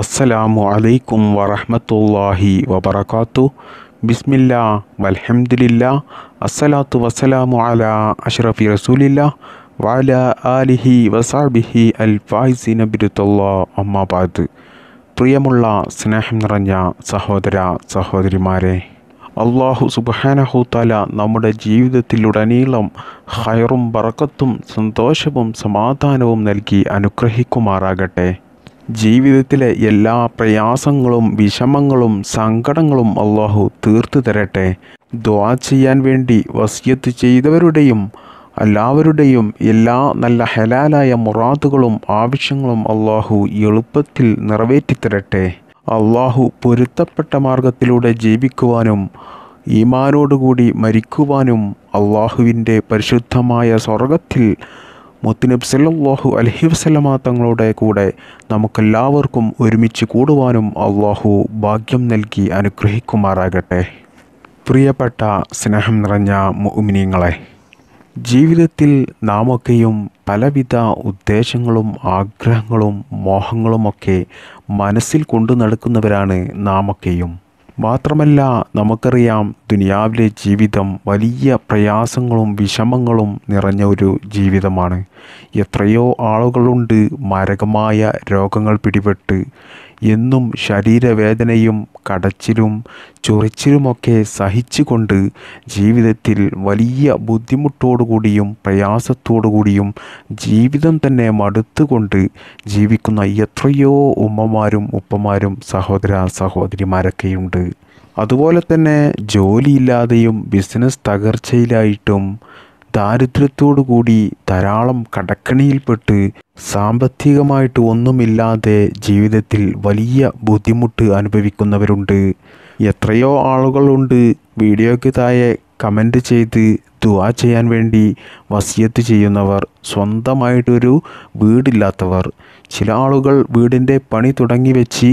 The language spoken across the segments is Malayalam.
അസ്സലാമു അലൈക്കും വറഹമത്തല്ലാഹി വബർക്കാത്തു ബിസ്മില്ല വൽഹംദില്ല അസ്സലാത്തു വസ്സലാമു അല അഷ്റഫി റസൂലില്ല വാല ആലിഹി വസാബിഹി അൽ ഫായിസി നബിരുത്തല്ലാ അമ്മാബാദ് പ്രിയമുള്ള സ്നേഹം നിറഞ്ഞ സഹോദര സഹോദരിമാരെ അള്ളാഹു സുബാനഹുത്തല നമ്മുടെ ജീവിതത്തിലുടനീളം ഹയറും ബറക്കത്തും സന്തോഷവും സമാധാനവും നൽകി അനുഗ്രഹിക്കുമാറാകട്ടെ ജീവിതത്തിലെ എല്ലാ പ്രയാസങ്ങളും വിഷമങ്ങളും സങ്കടങ്ങളും അള്ളാഹു തീർത്തു തരട്ടെ ദ്വാ ചെയ്യാൻ വേണ്ടി വസിയത്ത് ചെയ്തവരുടെയും എല്ലാവരുടെയും എല്ലാ നല്ല ഹലാലായ മുറാദുകളും ആവശ്യങ്ങളും അള്ളാഹു എളുപ്പത്തിൽ നിറവേറ്റിത്തരട്ടെ അള്ളാഹു പൊരുത്തപ്പെട്ട മാർഗത്തിലൂടെ ജീവിക്കുവാനും ഈമാനോടുകൂടി മരിക്കുവാനും അള്ളാഹുവിൻ്റെ പരിശുദ്ധമായ സ്വർഗത്തിൽ മുത്തുനബ് സല്ലാഹു അലഹി വസ്ലമ തങ്ങളുടെ കൂടെ നമുക്കെല്ലാവർക്കും ഒരുമിച്ച് കൂടുവാനും അള്ളാഹു ഭാഗ്യം നൽകി അനുഗ്രഹിക്കുമാറാകട്ടെ പ്രിയപ്പെട്ട സ്നേഹം നിറഞ്ഞ മുഅ്മിനീങ്ങളെ ജീവിതത്തിൽ നാമൊക്കെയും പലവിധ ഉദ്ദേശങ്ങളും ആഗ്രഹങ്ങളും മോഹങ്ങളുമൊക്കെ മനസ്സിൽ കൊണ്ടു നടക്കുന്നവരാണ് നാമൊക്കെയും മാത്രമല്ല നമുക്കറിയാം ദുനിയാവിലെ ജീവിതം വലിയ പ്രയാസങ്ങളും വിഷമങ്ങളും നിറഞ്ഞ ഒരു ജീവിതമാണ് എത്രയോ ആളുകളുണ്ട് മാരകമായ രോഗങ്ങൾ പിടിപെട്ട് എന്നും ശരീരവേദനയും കടച്ചിലും ചൊറിച്ചിലുമൊക്കെ സഹിച്ചുകൊണ്ട് ജീവിതത്തിൽ വലിയ ബുദ്ധിമുട്ടോടുകൂടിയും പ്രയാസത്തോടുകൂടിയും ജീവിതം തന്നെ മടുത്തുകൊണ്ട് ജീവിക്കുന്ന എത്രയോ ഉമ്മമാരും ഉപ്പമാരും സഹോദര സഹോദരിമാരൊക്കെയുണ്ട് അതുപോലെ തന്നെ ജോലിയില്ലാതെയും ബിസിനസ് തകർച്ചയിലായിട്ടും ദാരിദ്ര്യത്തോടുകൂടി ധാരാളം കടക്കണിയിൽപ്പെട്ട് സാമ്പത്തികമായിട്ട് ഒന്നുമില്ലാതെ ജീവിതത്തിൽ വലിയ ബുദ്ധിമുട്ട് അനുഭവിക്കുന്നവരുണ്ട് എത്രയോ ആളുകളുണ്ട് വീഡിയോയ്ക്ക് താഴെ കമൻറ്റ് ചെയ്ത് ദുവാ ചെയ്യാൻ വേണ്ടി വസിയത്ത് ചെയ്യുന്നവർ സ്വന്തമായിട്ടൊരു വീടില്ലാത്തവർ ചില ആളുകൾ വീടിൻ്റെ പണി തുടങ്ങി വെച്ച്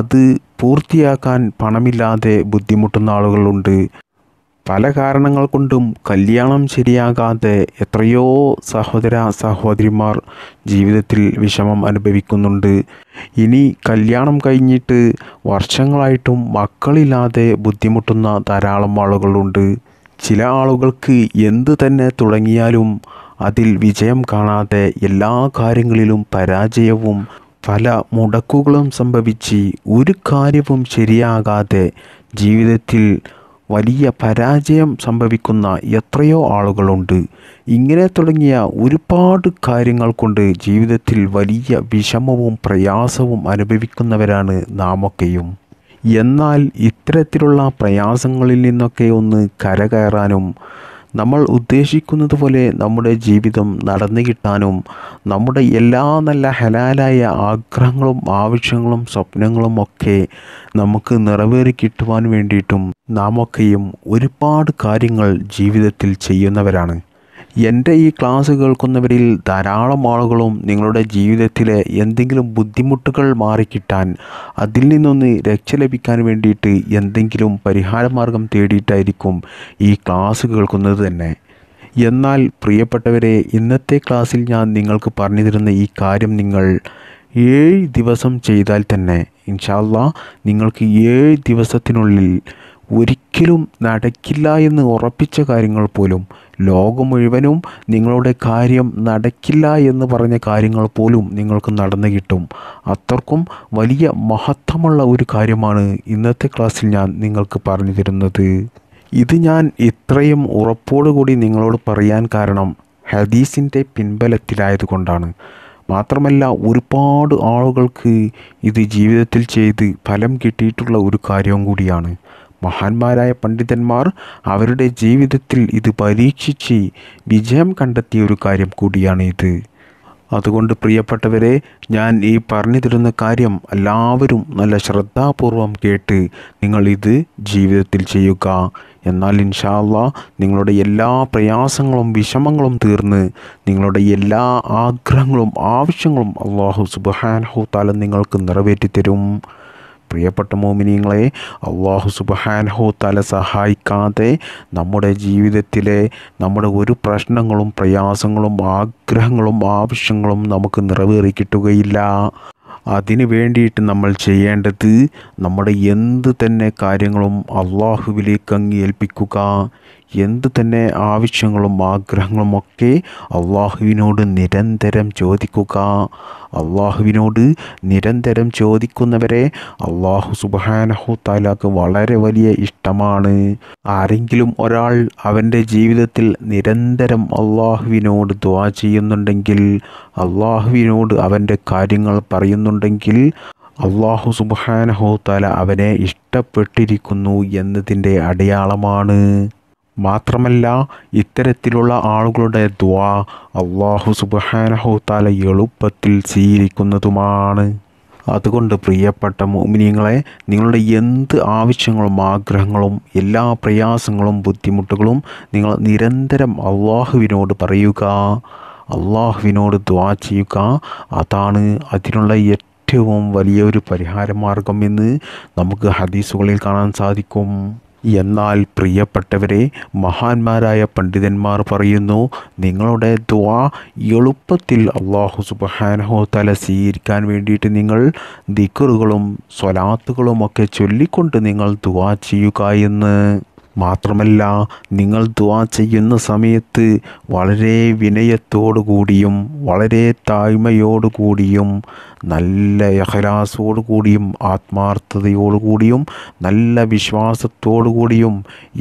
അത് പൂർത്തിയാക്കാൻ പണമില്ലാതെ ബുദ്ധിമുട്ടുന്ന ആളുകളുണ്ട് പല കാരണങ്ങൾ കൊണ്ടും കല്യാണം ശരിയാകാതെ എത്രയോ സഹോദര സഹോദരിമാർ ജീവിതത്തിൽ വിഷമം അനുഭവിക്കുന്നുണ്ട് ഇനി കല്യാണം കഴിഞ്ഞിട്ട് വർഷങ്ങളായിട്ടും മക്കളില്ലാതെ ബുദ്ധിമുട്ടുന്ന ധാരാളം ആളുകളുണ്ട് ചില ആളുകൾക്ക് എന്ത് തന്നെ തുടങ്ങിയാലും അതിൽ വിജയം കാണാതെ എല്ലാ കാര്യങ്ങളിലും പരാജയവും പല മുടക്കുകളും സംഭവിച്ച് ഒരു കാര്യവും ശരിയാകാതെ ജീവിതത്തിൽ വലിയ പരാജയം സംഭവിക്കുന്ന എത്രയോ ആളുകളുണ്ട് ഇങ്ങനെ തുടങ്ങിയ ഒരുപാട് കാര്യങ്ങൾ കൊണ്ട് ജീവിതത്തിൽ വലിയ വിഷമവും പ്രയാസവും അനുഭവിക്കുന്നവരാണ് നാമൊക്കെയും എന്നാൽ ഇത്തരത്തിലുള്ള പ്രയാസങ്ങളിൽ നിന്നൊക്കെ ഒന്ന് കരകയറാനും നമ്മൾ ഉദ്ദേശിക്കുന്നത് പോലെ നമ്മുടെ ജീവിതം നടന്നു കിട്ടാനും നമ്മുടെ എല്ലാ നല്ല ഹലാലായ ആഗ്രഹങ്ങളും ആവശ്യങ്ങളും സ്വപ്നങ്ങളും ഒക്കെ നമുക്ക് നിറവേറി കിട്ടുവാൻ വേണ്ടിയിട്ടും നാം ഒക്കെയും ഒരുപാട് കാര്യങ്ങൾ ജീവിതത്തിൽ ചെയ്യുന്നവരാണ് എൻ്റെ ഈ ക്ലാസ് കേൾക്കുന്നവരിൽ ധാരാളം ആളുകളും നിങ്ങളുടെ ജീവിതത്തിലെ എന്തെങ്കിലും ബുദ്ധിമുട്ടുകൾ മാറിക്കിട്ടാൻ അതിൽ നിന്നൊന്ന് രക്ഷ ലഭിക്കാൻ വേണ്ടിയിട്ട് എന്തെങ്കിലും പരിഹാരമാർഗം തേടിയിട്ടായിരിക്കും ഈ ക്ലാസ് കേൾക്കുന്നത് തന്നെ എന്നാൽ പ്രിയപ്പെട്ടവരെ ഇന്നത്തെ ക്ലാസ്സിൽ ഞാൻ നിങ്ങൾക്ക് പറഞ്ഞു തരുന്ന ഈ കാര്യം നിങ്ങൾ ഏഴ് ദിവസം ചെയ്താൽ തന്നെ ഇൻഷാല്ല നിങ്ങൾക്ക് ഏഴ് ദിവസത്തിനുള്ളിൽ ഒരിക്കലും നടക്കില്ല എന്ന് ഉറപ്പിച്ച കാര്യങ്ങൾ പോലും ലോകം മുഴുവനും നിങ്ങളുടെ കാര്യം നടക്കില്ല എന്ന് പറഞ്ഞ കാര്യങ്ങൾ പോലും നിങ്ങൾക്ക് നടന്നു കിട്ടും അത്രക്കും വലിയ മഹത്വമുള്ള ഒരു കാര്യമാണ് ഇന്നത്തെ ക്ലാസ്സിൽ ഞാൻ നിങ്ങൾക്ക് പറഞ്ഞു തരുന്നത് ഇത് ഞാൻ ഇത്രയും ഉറപ്പോടുകൂടി നിങ്ങളോട് പറയാൻ കാരണം ഹദീസിൻ്റെ പിൻബലത്തിലായതുകൊണ്ടാണ് മാത്രമല്ല ഒരുപാട് ആളുകൾക്ക് ഇത് ജീവിതത്തിൽ ചെയ്ത് ഫലം കിട്ടിയിട്ടുള്ള ഒരു കാര്യവും കൂടിയാണ് മഹാന്മാരായ പണ്ഡിതന്മാർ അവരുടെ ജീവിതത്തിൽ ഇത് പരീക്ഷിച്ച് വിജയം കണ്ടെത്തിയ ഒരു കാര്യം കൂടിയാണ് ഇത് അതുകൊണ്ട് പ്രിയപ്പെട്ടവരെ ഞാൻ ഈ പറഞ്ഞു തരുന്ന കാര്യം എല്ലാവരും നല്ല ശ്രദ്ധാപൂർവം കേട്ട് നിങ്ങൾ ഇത് ജീവിതത്തിൽ ചെയ്യുക എന്നാൽ ഇൻഷാല്ല നിങ്ങളുടെ എല്ലാ പ്രയാസങ്ങളും വിഷമങ്ങളും തീർന്ന് നിങ്ങളുടെ എല്ലാ ആഗ്രഹങ്ങളും ആവശ്യങ്ങളും അള്ളാഹു സുബാനഹു താലം നിങ്ങൾക്ക് നിറവേറ്റി തരും പ്രിയപ്പെട്ട മോമിനിയങ്ങളെ അള്ളാഹു സുബഹാനഹു തല സഹായിക്കാതെ നമ്മുടെ ജീവിതത്തിലെ നമ്മുടെ ഒരു പ്രശ്നങ്ങളും പ്രയാസങ്ങളും ആഗ്രഹങ്ങളും ആവശ്യങ്ങളും നമുക്ക് നിറവേറി കിട്ടുകയില്ല അതിന് വേണ്ടിയിട്ട് നമ്മൾ ചെയ്യേണ്ടത് നമ്മുടെ എന്ത് തന്നെ കാര്യങ്ങളും അള്ളാഹുവിലേക്ക് അങ്ങേൽപ്പിക്കുക എന്ത് തന്നെ ആവശ്യങ്ങളും ആഗ്രഹങ്ങളും ഒക്കെ അള്ളാഹുവിനോട് നിരന്തരം ചോദിക്കുക അള്ളാഹുവിനോട് നിരന്തരം ചോദിക്കുന്നവരെ അള്ളാഹു സുബാനഹു താലാക്ക് വളരെ വലിയ ഇഷ്ടമാണ് ആരെങ്കിലും ഒരാൾ അവൻ്റെ ജീവിതത്തിൽ നിരന്തരം അള്ളാഹുവിനോട് ദ്വാ ചെയ്യുന്നുണ്ടെങ്കിൽ അള്ളാഹുവിനോട് അവൻ്റെ കാര്യങ്ങൾ പറയുന്നുണ്ടെങ്കിൽ അള്ളാഹു സുബാനഹു താല അവനെ ഇഷ്ടപ്പെട്ടിരിക്കുന്നു എന്നതിൻ്റെ അടയാളമാണ് മാത്രമല്ല ഇത്തരത്തിലുള്ള ആളുകളുടെ ദ്വാ അള്ളാഹു സുബഹാനഹുത്താല എളുപ്പത്തിൽ സ്വീകരിക്കുന്നതുമാണ് അതുകൊണ്ട് പ്രിയപ്പെട്ട മോമിനിയങ്ങളെ നിങ്ങളുടെ എന്ത് ആവശ്യങ്ങളും ആഗ്രഹങ്ങളും എല്ലാ പ്രയാസങ്ങളും ബുദ്ധിമുട്ടുകളും നിങ്ങൾ നിരന്തരം അള്ളാഹുവിനോട് പറയുക അള്ളാഹുവിനോട് ദ്വാ ചെയ്യുക അതാണ് അതിനുള്ള ഏറ്റവും വലിയൊരു പരിഹാരമാർഗം എന്ന് നമുക്ക് ഹദീസുകളിൽ കാണാൻ സാധിക്കും എന്നാൽ പ്രിയപ്പെട്ടവരെ മഹാന്മാരായ പണ്ഡിതന്മാർ പറയുന്നു നിങ്ങളുടെ ദ്വാ എളുപ്പത്തിൽ അള്ളാഹു സുബഹാനഹോ തല സ്വീകരിക്കാൻ വേണ്ടിയിട്ട് നിങ്ങൾ ദിക്കറുകളും ഒക്കെ ചൊല്ലിക്കൊണ്ട് നിങ്ങൾ ദ്വാ ചെയ്യുക എന്ന് മാത്രമല്ല നിങ്ങൾ ദ്വാ ചെയ്യുന്ന സമയത്ത് വളരെ വിനയത്തോടു കൂടിയും വളരെ താഴ്മയോടു കൂടിയും നല്ല എഹലാസോടു കൂടിയും ആത്മാർത്ഥതയോടു കൂടിയും നല്ല വിശ്വാസത്തോടു കൂടിയും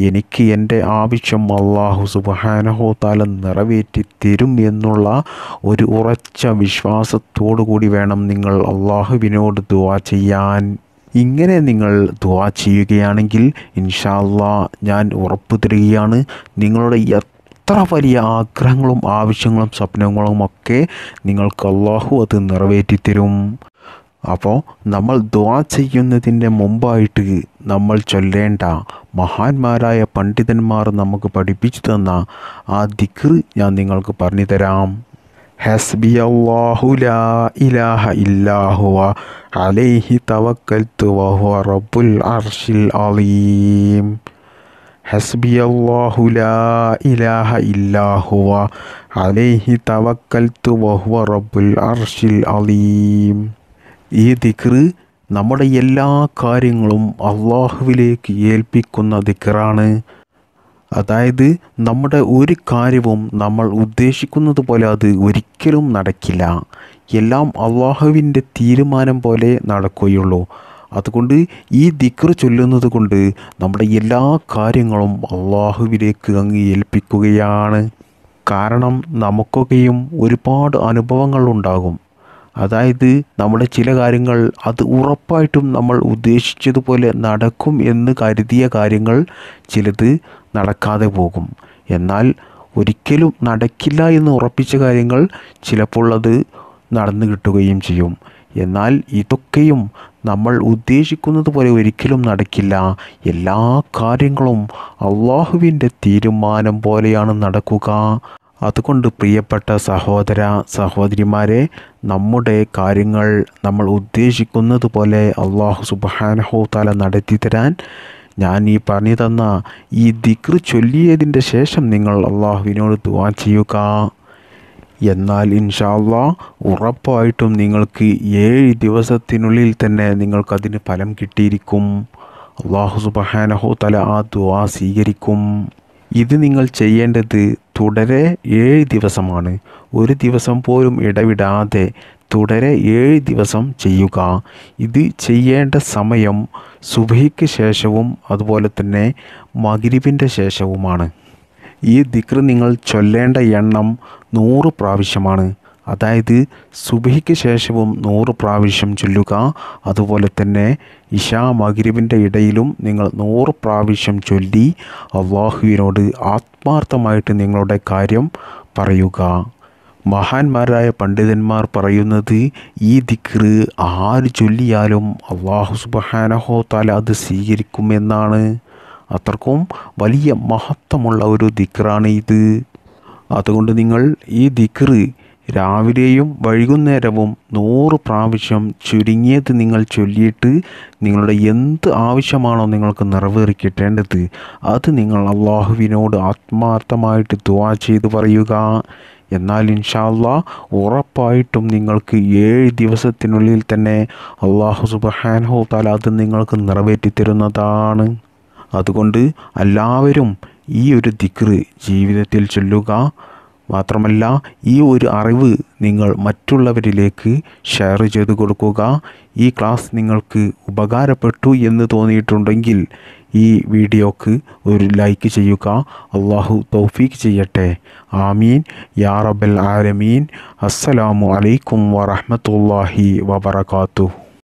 എനിക്ക് എൻ്റെ ആവശ്യം അള്ളാഹു സുബാനഹോ താല നിറവേറ്റി തരും എന്നുള്ള ഒരു ഉറച്ച വിശ്വാസത്തോടു കൂടി വേണം നിങ്ങൾ അള്ളാഹുവിനോട് ദ്വാ ചെയ്യാൻ ഇങ്ങനെ നിങ്ങൾ ദുവാ ചെയ്യുകയാണെങ്കിൽ ഇൻഷാല്ല ഞാൻ ഉറപ്പ് തരികയാണ് നിങ്ങളുടെ എത്ര വലിയ ആഗ്രഹങ്ങളും ആവശ്യങ്ങളും സ്വപ്നങ്ങളും ഒക്കെ നിങ്ങൾക്ക് അള്ളാഹു അത് നിറവേറ്റിത്തരും അപ്പോൾ നമ്മൾ ദുവാ ചെയ്യുന്നതിൻ്റെ മുമ്പായിട്ട് നമ്മൾ ചൊല്ലേണ്ട മഹാന്മാരായ പണ്ഡിതന്മാർ നമുക്ക് പഠിപ്പിച്ചു തന്ന ആ ദിക്ർ ഞാൻ നിങ്ങൾക്ക് പറഞ്ഞു തരാം ഹസ്ബി ലാ ഇലാഹ അലൈഹി റബ്ബുൽ അർശിൽ അലീം ഹസ്ബി ലാ ഇലാഹ അലൈഹി റബ്ബുൽ അർശിൽ അലീം ഈ ദിക്റ് നമ്മുടെ എല്ലാ കാര്യങ്ങളും അള്ളാഹുവിലേക്ക് ഏൽപ്പിക്കുന്ന ദിക്റാണ് അതായത് നമ്മുടെ ഒരു കാര്യവും നമ്മൾ ഉദ്ദേശിക്കുന്നത് പോലെ അത് ഒരിക്കലും നടക്കില്ല എല്ലാം അള്ളാഹുവിൻ്റെ തീരുമാനം പോലെ നടക്കുകയുള്ളൂ അതുകൊണ്ട് ഈ ദിക്ർ ചൊല്ലുന്നത് കൊണ്ട് നമ്മുടെ എല്ലാ കാര്യങ്ങളും അള്ളാഹുവിലേക്ക് അങ്ങ് ഏൽപ്പിക്കുകയാണ് കാരണം നമുക്കൊക്കെയും ഒരുപാട് അനുഭവങ്ങൾ ഉണ്ടാകും അതായത് നമ്മുടെ ചില കാര്യങ്ങൾ അത് ഉറപ്പായിട്ടും നമ്മൾ ഉദ്ദേശിച്ചതുപോലെ നടക്കും എന്ന് കരുതിയ കാര്യങ്ങൾ ചിലത് നടക്കാതെ പോകും എന്നാൽ ഒരിക്കലും നടക്കില്ല എന്ന് ഉറപ്പിച്ച കാര്യങ്ങൾ ചിലപ്പോൾ അത് നടന്നു കിട്ടുകയും ചെയ്യും എന്നാൽ ഇതൊക്കെയും നമ്മൾ ഉദ്ദേശിക്കുന്നത് പോലെ ഒരിക്കലും നടക്കില്ല എല്ലാ കാര്യങ്ങളും അള്ളാഹുവിൻ്റെ തീരുമാനം പോലെയാണ് നടക്കുക അതുകൊണ്ട് പ്രിയപ്പെട്ട സഹോദര സഹോദരിമാരെ നമ്മുടെ കാര്യങ്ങൾ നമ്മൾ ഉദ്ദേശിക്കുന്നത് പോലെ അള്ളാഹു സുബാനഹോ താല നടത്തി തരാൻ ഞാൻ ഈ പറഞ്ഞു തന്ന ഈ ദിക്ർ ചൊല്ലിയതിൻ്റെ ശേഷം നിങ്ങൾ അള്ളാഹുവിനോട് ദുവാ ചെയ്യുക എന്നാൽ ഇൻഷാല്ല ഉറപ്പായിട്ടും നിങ്ങൾക്ക് ഏഴ് ദിവസത്തിനുള്ളിൽ തന്നെ നിങ്ങൾക്കതിന് ഫലം കിട്ടിയിരിക്കും അള്ളാഹു സുബഹാനഹോ തല ആ ദുവാ സ്വീകരിക്കും ഇത് നിങ്ങൾ ചെയ്യേണ്ടത് തുടരെ ഏഴ് ദിവസമാണ് ഒരു ദിവസം പോലും ഇടവിടാതെ തുടരെ ഏഴ് ദിവസം ചെയ്യുക ഇത് ചെയ്യേണ്ട സമയം സുബഹിക്ക് ശേഷവും അതുപോലെ തന്നെ മകിരിബിൻ്റെ ശേഷവുമാണ് ഈ ദിക്ർ നിങ്ങൾ ചൊല്ലേണ്ട എണ്ണം നൂറ് പ്രാവശ്യമാണ് അതായത് സുബഹിക്ക് ശേഷവും നൂറ് പ്രാവശ്യം ചൊല്ലുക അതുപോലെ തന്നെ ഇഷാ മഗ്രിബിൻ്റെ ഇടയിലും നിങ്ങൾ നൂറ് പ്രാവശ്യം ചൊല്ലി അള്ളാഹുവിനോട് ആത്മാർത്ഥമായിട്ട് നിങ്ങളുടെ കാര്യം പറയുക മഹാന്മാരായ പണ്ഡിതന്മാർ പറയുന്നത് ഈ ദിക്ർ ആര് ചൊല്ലിയാലും അള്ളാഹു സുബഹാനഹോ താല അത് സ്വീകരിക്കുമെന്നാണ് അത്രക്കും വലിയ മഹത്വമുള്ള ഒരു ദിക്റാണ് ഇത് അതുകൊണ്ട് നിങ്ങൾ ഈ ദിക്ർ രാവിലെയും വൈകുന്നേരവും നൂറ് പ്രാവശ്യം ചുരുങ്ങിയത് നിങ്ങൾ ചൊല്ലിയിട്ട് നിങ്ങളുടെ എന്ത് ആവശ്യമാണോ നിങ്ങൾക്ക് നിറവേറിക്കിട്ടേണ്ടത് അത് നിങ്ങൾ അള്ളാഹുവിനോട് ആത്മാർത്ഥമായിട്ട് ദുവാ ചെയ്ത് പറയുക എന്നാൽ ഇൻഷാല്ല ഉറപ്പായിട്ടും നിങ്ങൾക്ക് ഏഴ് ദിവസത്തിനുള്ളിൽ തന്നെ അള്ളാഹു സുബഹാൻഹു താല അത് നിങ്ങൾക്ക് നിറവേറ്റിത്തരുന്നതാണ് അതുകൊണ്ട് എല്ലാവരും ഈ ഒരു ദിക്റ് ജീവിതത്തിൽ ചൊല്ലുക മാത്രമല്ല ഈ ഒരു അറിവ് നിങ്ങൾ മറ്റുള്ളവരിലേക്ക് ഷെയർ ചെയ്ത് കൊടുക്കുക ഈ ക്ലാസ് നിങ്ങൾക്ക് ഉപകാരപ്പെട്ടു എന്ന് തോന്നിയിട്ടുണ്ടെങ്കിൽ ഈ വീഡിയോക്ക് ഒരു ലൈക്ക് ചെയ്യുക അള്ളാഹു തൗഫീഖ് ചെയ്യട്ടെ ആമീൻ യാ റബൽ ആലമീൻ അസ്സലാമു അലൈക്കും വറഹമത്തല്ലാഹി വബർക്കാത്തു